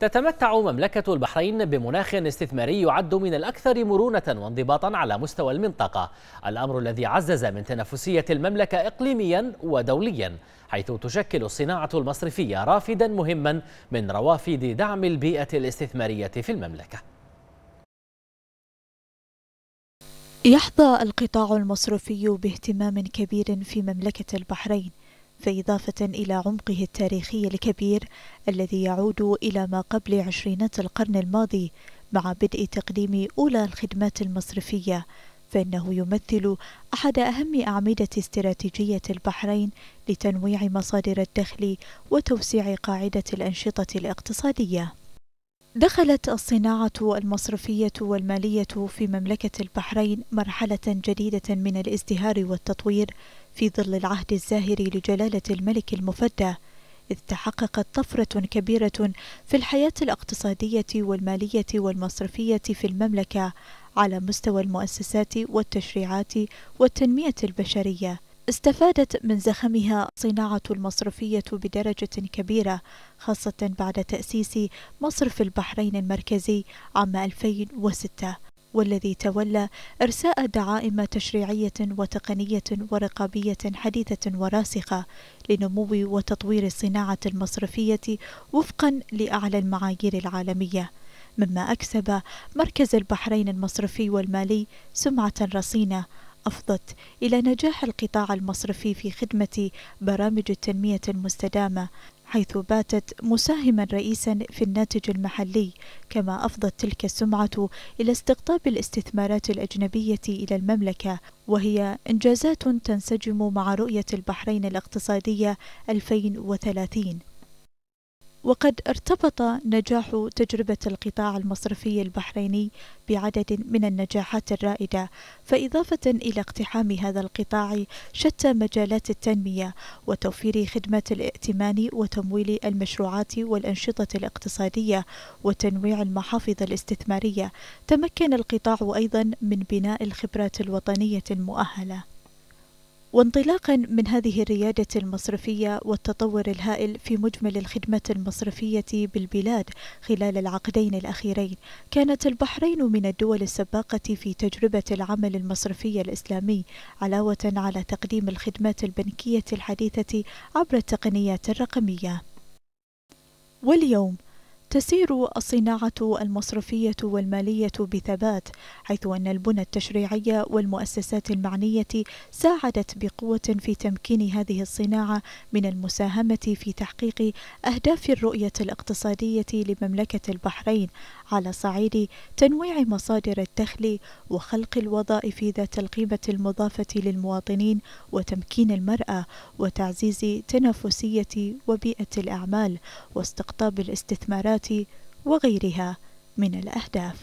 تتمتع مملكة البحرين بمناخ استثماري يعد من الأكثر مرونة وانضباطا على مستوى المنطقة الأمر الذي عزز من تنافسية المملكة إقليميا ودوليا حيث تشكل الصناعة المصرفية رافدا مهما من روافد دعم البيئة الاستثمارية في المملكة يحظى القطاع المصرفي باهتمام كبير في مملكة البحرين فإضافة إلى عمقه التاريخي الكبير الذي يعود إلى ما قبل عشرينات القرن الماضي مع بدء تقديم أولى الخدمات المصرفية فإنه يمثل أحد أهم أعمدة استراتيجية البحرين لتنويع مصادر الدخل وتوسيع قاعدة الأنشطة الاقتصادية. دخلت الصناعة المصرفية والمالية في مملكة البحرين مرحلة جديدة من الازدهار والتطوير في ظل العهد الزاهر لجلالة الملك المفدى إذ تحققت طفرة كبيرة في الحياة الاقتصادية والمالية والمصرفية في المملكة على مستوى المؤسسات والتشريعات والتنمية البشرية استفادت من زخمها صناعة المصرفية بدرجة كبيرة خاصة بعد تأسيس مصرف البحرين المركزي عام 2006 والذي تولى إرساء دعائم تشريعية وتقنية ورقابية حديثة وراسخة لنمو وتطوير الصناعة المصرفية وفقا لأعلى المعايير العالمية مما أكسب مركز البحرين المصرفي والمالي سمعة رصينة أفضت إلى نجاح القطاع المصرفي في خدمة برامج التنمية المستدامة حيث باتت مساهما رئيسا في الناتج المحلي كما أفضت تلك السمعة إلى استقطاب الاستثمارات الأجنبية إلى المملكة وهي إنجازات تنسجم مع رؤية البحرين الاقتصادية 2030 وقد ارتبط نجاح تجربة القطاع المصرفي البحريني بعدد من النجاحات الرائدة فإضافة إلى اقتحام هذا القطاع شتى مجالات التنمية وتوفير خدمات الائتمان وتمويل المشروعات والأنشطة الاقتصادية وتنويع المحافظ الاستثمارية تمكن القطاع أيضا من بناء الخبرات الوطنية المؤهلة وانطلاقا من هذه الريادة المصرفية والتطور الهائل في مجمل الخدمات المصرفية بالبلاد خلال العقدين الأخيرين، كانت البحرين من الدول السباقة في تجربة العمل المصرفي الإسلامي، علاوة على تقديم الخدمات البنكية الحديثة عبر التقنيات الرقمية. واليوم تسير الصناعة المصرفية والمالية بثبات حيث أن البنى التشريعية والمؤسسات المعنية ساعدت بقوة في تمكين هذه الصناعة من المساهمة في تحقيق أهداف الرؤية الاقتصادية لمملكة البحرين على صعيد تنويع مصادر الدخل وخلق الوظائف ذات القيمة المضافة للمواطنين وتمكين المرأة وتعزيز تنافسية وبيئة الأعمال واستقطاب الاستثمارات وغيرها من الأهداف